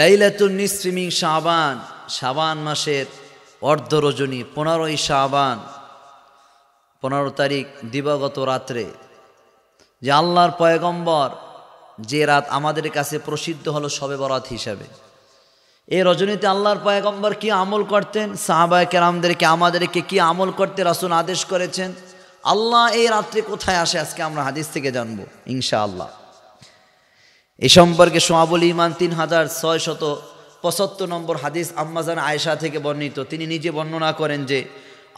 লাইলাতুল নিসিমিং শাবান শাবান মাসের অর্ধ রজনী পনেরোই শাবান পনেরো তারিখ দিবাগত রাত্রে যে আল্লাহর পয়গম্বর যে রাত আমাদের কাছে প্রসিদ্ধ হলো সবে বরাত হিসাবে এই রজনীতে আল্লাহর পয়গম্বর কি আমল করতেন সাহাবায় কেরামদেরকে আমাদেরকে কি আমল করতে রাসুন আদেশ করেছেন আল্লাহ এই রাত্রে কোথায় আসে আজকে আমরা হাদিস থেকে জানবো ইনশা আল্লাহ এ সম্পর্কে সোয়াবুল ইমান তিন হাজার ছয় শত পঁচাত্তর নম্বর হাদিস আম্মাজান আয়েশা থেকে বর্ণিত তিনি নিজে বর্ণনা করেন যে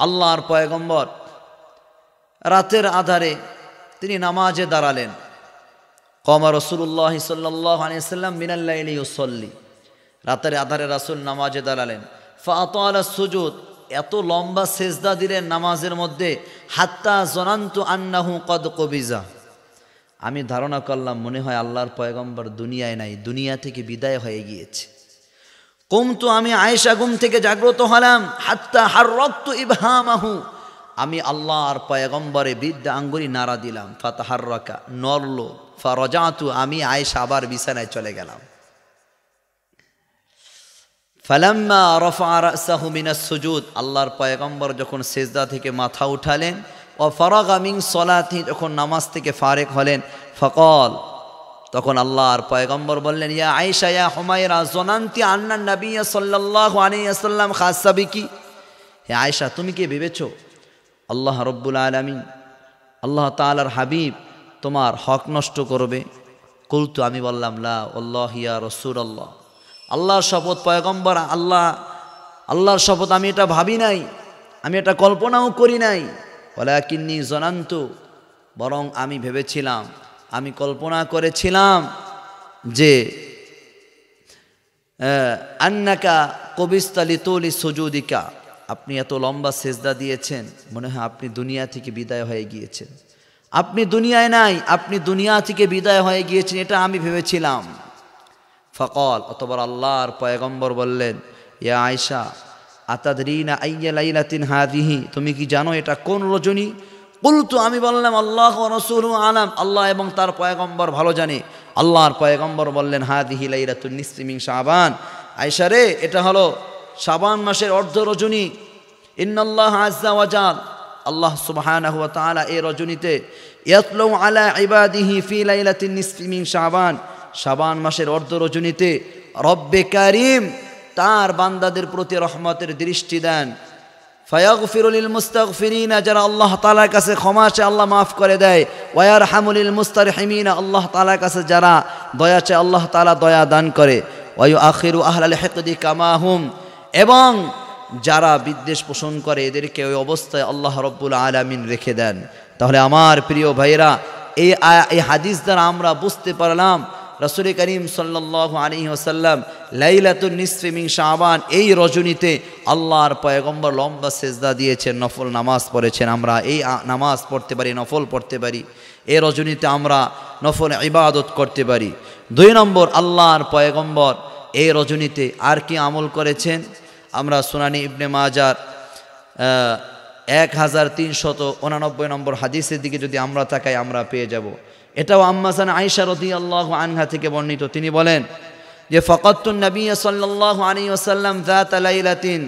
আল্লাহর পয়গম্বর রাতের আধারে তিনি নামাজে দাঁড়ালেন কমা রসুল্লাহ সাল্লাম মিনাল্লাহসল্লি রাতের আধারে রাসুল নামাজে দাঁড়ালেন ফাত সুজুদ এত লম্বা সেজদা দিলেন নামাজের মধ্যে হাত্তা জনান্ত আন্নাহু কদ কবিজা আমি ধারণা করলাম মনে হয় আল্লাহর পয়গম্বর দুনিয়ায় নাই দুনিয়া থেকে বিদায় হয়ে গিয়েছে কমতু আমি আয়েশা গুম থেকে জাগ্রত হলাম হাত্তা হার রক্ত ইবহামাহু আমি আল্লাহর পয়গম্বরে বৃদ্ধ আঙ্গুরি নাড়া দিলাম ফাতাহার রকা নরল ফারজাতু আমি আয়েশা আবার বিছানায় চলে গেলাম ফালাম্মা রফা আর সাহুমিনা সুজুদ আল্লাহর পয়গম্বর যখন সেজদা থেকে মাথা উঠালেন ও ফরাগামিং সলাথি যখন নামাজ থেকে ফারেক হলেন ফকল তখন আল্লাহর পয়গম্বর বললেন ইয়া আয়েশা ইয়া হুমায়রা জোনান্তি আন্না নবী সাল্লাহ আলিয়াসাল্লাম খাসাবি কি হে আয়েশা তুমি কে ভেবেছ আল্লাহ রব্বুল আলমিন আল্লাহ তালার হাবিব তোমার হক নষ্ট করবে কুলতু আমি বললাম লাহ আল্লাহ ইয়া রসুর আল্লাহ আল্লাহর শপথ পয়গম্বর আল্লাহ আল্লাহর শপথ আমি এটা ভাবি নাই আমি এটা কল্পনাও করি নাই ওলাকিন্নি জনান্ত বরং আমি ভেবেছিলাম আমি কল্পনা করেছিলাম যে আন্নাকা কবিস্তালি তলি সজুদিকা আপনি এত লম্বা সেজদা দিয়েছেন মনে হয় আপনি দুনিয়া থেকে বিদায় হয়ে গিয়েছেন আপনি দুনিয়ায় নাই আপনি দুনিয়া থেকে বিদায় হয়ে গিয়েছেন এটা আমি ভেবেছিলাম ফকল অতবার আল্লাহর পয়গম্বর বললেন ইয়া আয়সা আতাদরিনা আইয়া লাইলাতিন হাদিহি তুমি কি জানো এটা কোন রজনী বলতো আমি বললাম আল্লাহ রসুল আলাম আল্লাহ এবং তার পয়গম্বর ভালো জানে আল্লাহর পয়গম্বর বললেন হাদিহি লাইলাতুল নিসিমিং শাহবান আয়সারে এটা হলো শাবান মাসের অর্ধ রজনী ইন্নল্লাহ আজা ওয়াজাল আল্লাহ সুবহান তালা এ রজনীতে ইয়াতল আলা ইবাদিহি ফি লাইলাতিন নিসিমিং সাবান শাবান মাসের অর্ধ রজনীতে রব্বে কারিম তার বান্দাদের প্রতি রহমতের দৃষ্টি দেন ফয়াগ ফিরুলিল মুস্তাক ফিরিনা যারা আল্লাহ তালার কাছে ক্ষমা চায় আল্লাহ মাফ করে দেয় ওয়ার হামুলিল মুস্তার হেমিনা আল্লাহ তালার কাছে যারা দয়া চেয়ে আল্লাহ তালা দয়া দান করে ওয়ু আখিরু আহলাল হেকদি কামাহুম এবং যারা বিদ্বেষ পোষণ করে এদেরকে ওই অবস্থায় আল্লাহ রব্বুল আলামিন রেখে দেন তাহলে আমার প্রিয় ভাইরা এই এই হাদিস দ্বারা আমরা বুঝতে পারলাম রসুল করিম সাল্লাহ আলী ওসাল্লাম লাইলাতুল নিসফিমিং শাহবান এই রজনীতে আল্লাহর পয়গম্বর লম্বা সেজদা দিয়েছেন নফল নামাজ পড়েছেন আমরা এই নামাজ পড়তে পারি নফল পড়তে পারি এই রজনীতে আমরা নফল ইবাদত করতে পারি দুই নম্বর আল্লাহর পয়গম্বর এই রজনীতে আর কি আমল করেছেন আমরা সোনানি ইবনে মাজার এক হাজার তিনশত উনানব্বই নম্বর হাদিসের দিকে যদি আমরা তাকাই আমরা পেয়ে যাব এটাও আম্মাসান আয়সা আল্লাহ আনহা থেকে বর্ণিত তিনি বলেন যে ফকতুন নবী সাল্লাহ আনী ওসাল্লাম জাতালাইলাতিন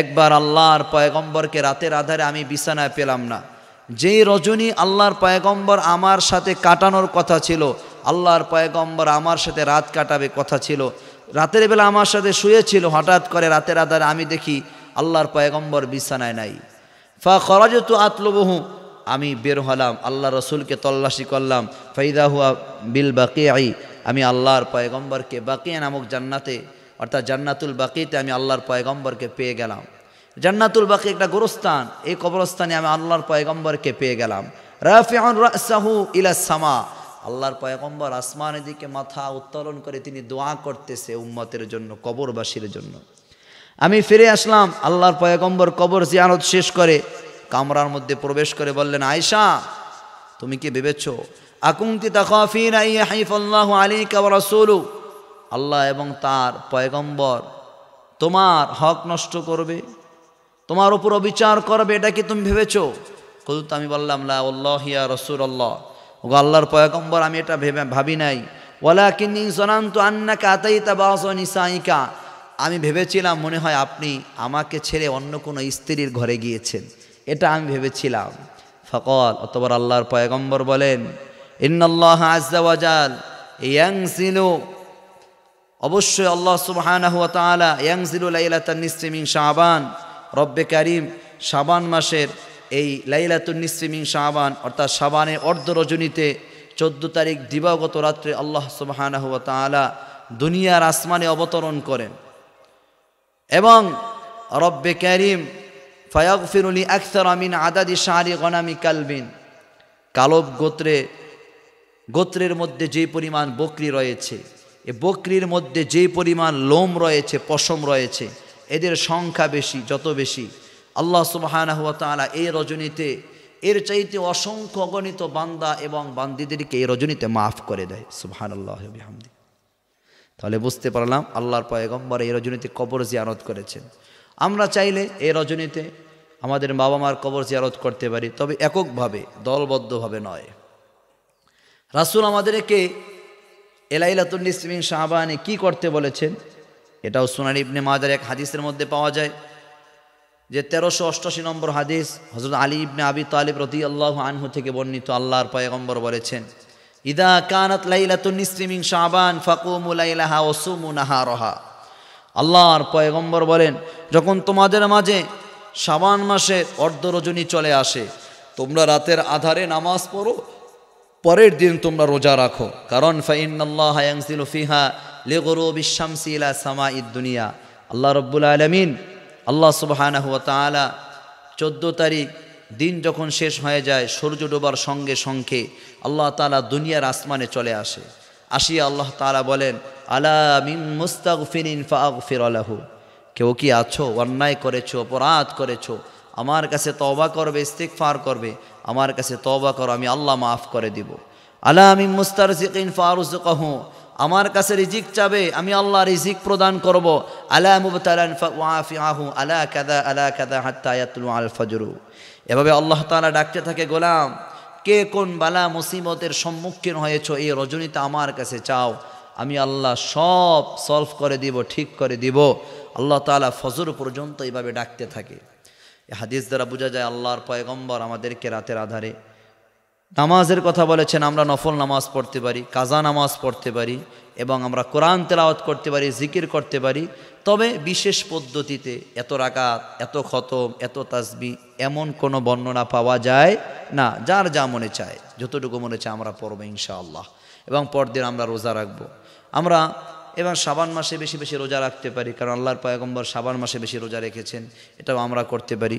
একবার আল্লাহর পয়গম্বরকে রাতের আধারে আমি বিছানায় পেলাম না যেই রজনী আল্লাহর পয়গম্বর আমার সাথে কাটানোর কথা ছিল আল্লাহর পয়গম্বর আমার সাথে রাত কাটাবে কথা ছিল রাতের বেলা আমার সাথে শুয়েছিল হঠাৎ করে রাতের আধারে আমি দেখি আল্লাহর পয়গম্বর বিছানায় নাই ফা খরাজত আতলবহু আমি বের হলাম আল্লাহ রসুলকে তল্লাশি করলাম ফাইদা হুয়া বিল বাকি আই আমি আল্লাহর পয়গম্বরকে বাকিয়া নামক জান্নাতে অর্থাৎ জান্নাতুল বাকিতে আমি আল্লাহর পয়গম্বরকে পেয়ে গেলাম জান্নাতুল বাকি একটা গোরস্থান এই কবরস্থানে আমি আল্লাহর পয়গম্বরকে পেয়ে গেলাম রাফিউন রাহু ইলা সামা আল্লাহর পয়গম্বর আসমানের দিকে মাথা উত্তোলন করে তিনি দোয়া করতেছে উম্মতের জন্য কবরবাসীর জন্য আমি ফিরে আসলাম আল্লাহর পয়গম্বর কবর জিয়ানত শেষ করে কামরার মধ্যে প্রবেশ করে বললেন আয়সা তুমি কি ভেবেছ আকুমতি তাকাফির আল্লাহ আলী আল্লাহ এবং তার পয়গম্বর তোমার হক নষ্ট করবে তোমার উপর অবিচার করবে এটা কি তুমি ভেবেছ তো আমি বললাম লা রসুল আল্লাহ ও আল্লাহর পয়গম্বর আমি এটা ভেবে ভাবি নাই ওলা কিন্তু আন্না কাতাই তা বাস নিসাইকা আমি ভেবেছিলাম মনে হয় আপনি আমাকে ছেড়ে অন্য কোনো স্ত্রীর ঘরে গিয়েছেন এটা আমি ভেবেছিলাম ফকল অতবার আল্লাহর পয়গম্বর বলেন ইন্নআল্লাহ আজাল ইয়াংসিলু অবশ্যই আল্লাহ সুবাহানহুয়া ইয়াংসিলু লাইলাতান নিসিমিং শাহবান রব্বে কারিম শাবান মাসের এই লাইলাতুন নিসিমিং শাহবান অর্থাৎ শাবানের অর্ধ রজনীতে চোদ্দ তারিখ দিবাগত রাত্রে আল্লাহ সুবাহানহুয়া দুনিয়ার আসমানে অবতরণ করেন এবং রব্বে ক্যারিম ফয়াক ফিরুলি আখতার আমিন আদাদি শাহরি গনামি কালবিন কালব গোত্রে গোত্রের মধ্যে যে পরিমাণ বকরি রয়েছে এ বকরির মধ্যে যে পরিমাণ লোম রয়েছে পশম রয়েছে এদের সংখ্যা বেশি যত বেশি আল্লাহ সুবাহানহতালা এই রজনীতে এর চাইতে অসংখ্য গণিত বান্দা এবং বান্দিদেরকে এই রজনীতে মাফ করে দেয় সুবাহান আল্লাহ বিহামদি তাহলে বুঝতে পারলাম আল্লাহর পয়গম্বর এই রজনীতে কবর জিয়ারত করেছেন আমরা চাইলে এই রজনীতে আমাদের বাবা মার কবর জিয়ারত করতে পারি তবে এককভাবে দলবদ্ধভাবে নয় রাসুল আমাদেরকে এলাইলাতুল নিসমিন শাহবানে কি করতে বলেছেন এটাও সোনার ইবনে মাদার এক হাদিসের মধ্যে পাওয়া যায় যে তেরোশো অষ্টাশি নম্বর হাদিস হজরত আলী ইবনে আবি তালিব রতি আল্লাহ আনহু থেকে বর্ণিত আল্লাহর পয়গম্বর বলেছেন ইদা কানাত লাইলাতুন নিসমিং শাবান ফাকুমু লাইলাহা ওসুমু নাহারহা আল্লাহর পয়গম্বর বলেন যখন তোমাদের মাঝে শাবান মাসের অর্ধরজনী চলে আসে তোমরা রাতের আধারে নামাজ পড়ো পরের দিন তোমরা রোজা রাখো কারণ ফাইনাল্লাহিল ফিহা লেগরো বিশ্বামসি ইলা সামা দুনিয়া আল্লাহ রব্বুল আলমিন আল্লাহ সুবাহানা হুয়া তালা চোদ্দো তারিখ দিন যখন শেষ হয়ে যায় সূর্য ডোবার সঙ্গে সঙ্গে আল্লাহ তালা দুনিয়ার আসমানে চলে আসে আসিয়া আল্লাহ তালা বলেন আলা মুস্তাক ফির ইনফাক ফির আলাহ কেউ কি আছো অন্যায় করেছো অপরাধ করেছো আমার কাছে তবা করবে ইস্তিকফার করবে আমার কাছে তবা করো আমি আল্লাহ মাফ করে দিব আলা আমি মুস্তার জিকিন ফারুজ কহু আমার কাছে রিজিক চাবে আমি আল্লাহ রিজিক প্রদান করবো আলা মুবতালা ফা ওয়াফি আহু আলা কাদা আলা কাদা হাত্তা আল ফজরু এভাবে আল্লাহ তালা ডাকতে থাকে গোলাম কে কোন বালা মুসিবতের সম্মুখীন হয়েছ এই রজনীতে আমার কাছে চাও আমি আল্লাহ সব সলভ করে দিব ঠিক করে দিব আল্লাহ তালা ফজর পর্যন্ত এইভাবে ডাকতে থাকে হাদিস দ্বারা বোঝা যায় আল্লাহর পয়গম্বর আমাদেরকে রাতের আধারে নামাজের কথা বলেছেন আমরা নফল নামাজ পড়তে পারি কাজা নামাজ পড়তে পারি এবং আমরা কোরআন তেলাওয়াত করতে পারি জিকির করতে পারি তবে বিশেষ পদ্ধতিতে এত রাকাত এত খতম এত তাসবি এমন কোনো বর্ণনা পাওয়া যায় না যার যা মনে চায় যতটুকু মনে চায় আমরা পড়বো ইনশাআল্লাহ এবং পরদিন আমরা রোজা রাখবো আমরা এবং সাবান মাসে বেশি বেশি রোজা রাখতে পারি কারণ আল্লাহর পয়গম্বর সাবান মাসে বেশি রোজা রেখেছেন এটাও আমরা করতে পারি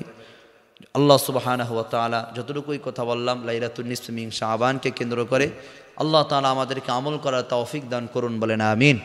আল্লাহ সুবাহানা হুয়া তালা যতটুকুই কথা বললাম লাইলাতুন্নিসমিং শাহবানকে কেন্দ্র করে আল্লাহ তালা আমাদেরকে আমল করার তৌফিক দান করুন বলেন আমিন